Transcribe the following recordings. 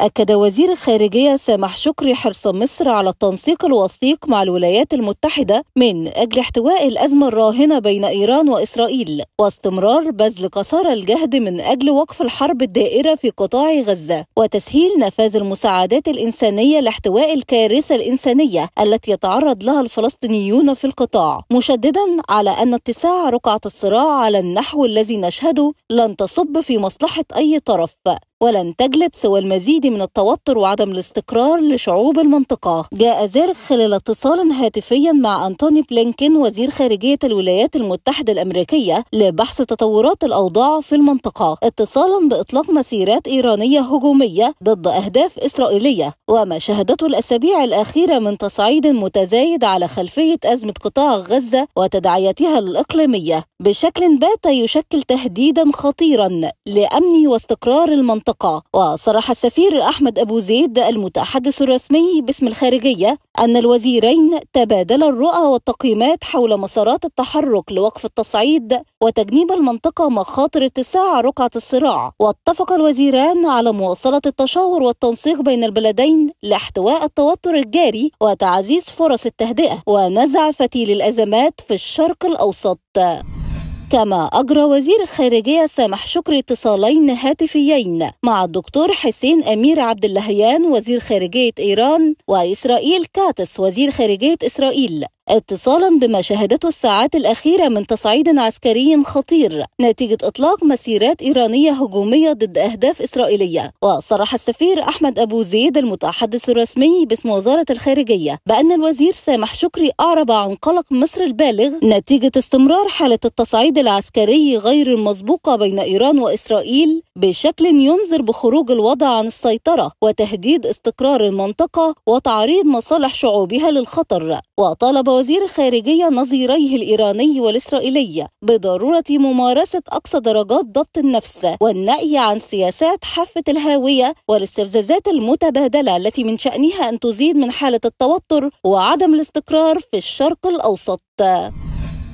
أكد وزير الخارجية سامح شكري حرص مصر على التنسيق الوثيق مع الولايات المتحدة من أجل احتواء الأزمة الراهنة بين إيران وإسرائيل واستمرار بذل قصارى الجهد من أجل وقف الحرب الدائرة في قطاع غزة وتسهيل نفاذ المساعدات الإنسانية لاحتواء الكارثة الإنسانية التي يتعرض لها الفلسطينيون في القطاع مشددا على أن اتساع رقعة الصراع على النحو الذي نشهده لن تصب في مصلحة أي طرف ولن تجلب سوى المزيد من التوتر وعدم الاستقرار لشعوب المنطقة جاء ذلك خلال اتصال هاتفيا مع أنتوني بلينكين وزير خارجية الولايات المتحدة الأمريكية لبحث تطورات الأوضاع في المنطقة اتصالا بإطلاق مسيرات إيرانية هجومية ضد أهداف إسرائيلية وما شهدته الأسابيع الأخيرة من تصعيد متزايد على خلفية أزمة قطاع غزة وتداعياتها الإقليمية بشكل بات يشكل تهديدا خطيرا لأمن واستقرار المنطقة المنطقة وصرح السفير أحمد أبو زيد المتحدث الرسمي باسم الخارجية أن الوزيرين تبادلا الرؤى والتقييمات حول مسارات التحرك لوقف التصعيد وتجنيب المنطقة مخاطر اتساع رقعة الصراع واتفق الوزيران على مواصلة التشاور والتنسيق بين البلدين لاحتواء التوتر الجاري وتعزيز فرص التهدئة ونزع فتيل الأزمات في الشرق الأوسط كما أجرى وزير الخارجية سامح شكري اتصالين هاتفيين مع الدكتور حسين أمير عبد اللهيان وزير خارجية إيران وإسرائيل كاتس وزير خارجية إسرائيل اتصالا بما شهدته الساعات الأخيرة من تصعيد عسكري خطير نتيجة إطلاق مسيرات إيرانية هجومية ضد أهداف إسرائيلية وصرح السفير أحمد أبو زيد المتحدث الرسمي باسم وزارة الخارجية بأن الوزير سامح شكري أعرب عن قلق مصر البالغ نتيجة استمرار حالة التصعيد العسكري غير المسبوقة بين إيران وإسرائيل بشكل ينذر بخروج الوضع عن السيطرة وتهديد استقرار المنطقة وتعريض مصالح شعوبها للخطر وطلب وزير الخارجية نظيريه الإيراني والإسرائيلي بضرورة ممارسة أقصى درجات ضبط النفس والنأي عن سياسات حافة الهاوية والاستفزازات المتبادلة التي من شأنها أن تزيد من حالة التوتر وعدم الاستقرار في الشرق الأوسط.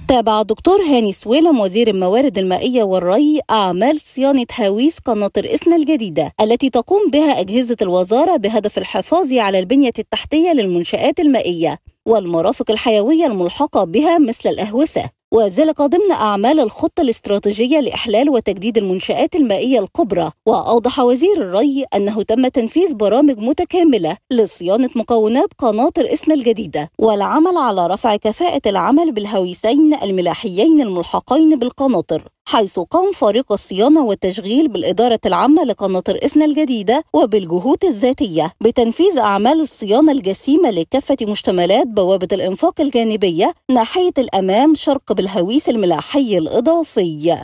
تابع الدكتور هاني سويلم وزير الموارد المائية والري أعمال صيانة هاويس قناطر إسنا الجديدة التي تقوم بها أجهزة الوزارة بهدف الحفاظ على البنية التحتية للمنشآت المائية والمرافق الحيوية الملحقة بها مثل الأهوسة وذلك ضمن أعمال الخطة الاستراتيجية لإحلال وتجديد المنشآت المائية الكبرى وأوضح وزير الري أنه تم تنفيذ برامج متكاملة لصيانة مكونات قناطر إسنا الجديدة والعمل على رفع كفاءة العمل بالهويسين الملاحيين الملحقين بالقناطر حيث قام فريق الصيانة والتشغيل بالإدارة العامة لقناطر إسنا الجديدة وبالجهود الذاتية بتنفيذ أعمال الصيانة الجسيمة لكافة مشتملات بوابة الإنفاق الجانبية ناحية الأمام شرق بالهويس الملاحي الإضافي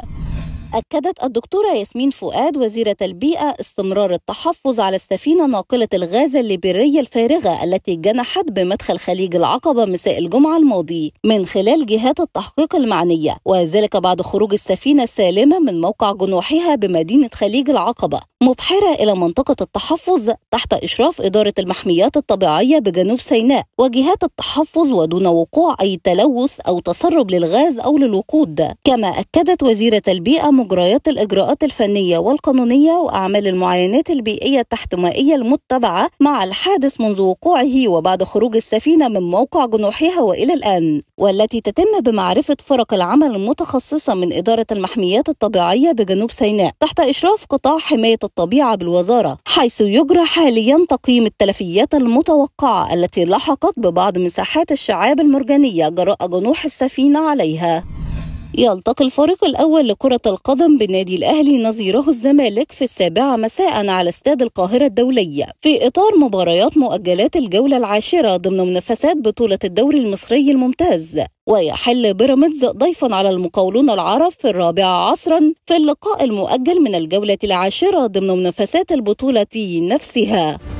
أكدت الدكتورة ياسمين فؤاد وزيرة البيئة استمرار التحفظ على السفينة ناقلة الغاز الليبرية الفارغة التي جنحت بمدخل خليج العقبة مساء الجمعة الماضي من خلال جهات التحقيق المعنية وذلك بعد خروج السفينة السالمة من موقع جنوحها بمدينة خليج العقبة مبحرة إلى منطقة التحفظ تحت إشراف إدارة المحميات الطبيعية بجنوب سيناء وجهات التحفظ ودون وقوع أي تلوث أو تسرب للغاز أو للوقود كما أكدت وزيرة البيئة مجريات الإجراءات الفنية والقانونية وأعمال المعاينات البيئية التحتمائية المتبعة مع الحادث منذ وقوعه وبعد خروج السفينة من موقع جنوحها وإلى الآن والتي تتم بمعرفة فرق العمل المتخصصة من إدارة المحميات الطبيعية بجنوب سيناء تحت إشراف قطاع حماية الطبيعة بالوزارة حيث يجرى حاليا تقييم التلفيات المتوقعة التي لحقت ببعض مساحات الشعاب المرجانية جراء جنوح السفينة عليها يلتقي الفريق الأول لكرة القدم بالنادي الأهلي نظيره الزمالك في السابعة مساء على استاد القاهرة الدولية في إطار مباريات مؤجلات الجولة العاشرة ضمن منافسات بطولة الدوري المصري الممتاز ويحل بيراميدز ضيفا على المقاولون العرب في الرابعة عصرا في اللقاء المؤجل من الجولة العاشرة ضمن منافسات البطولة نفسها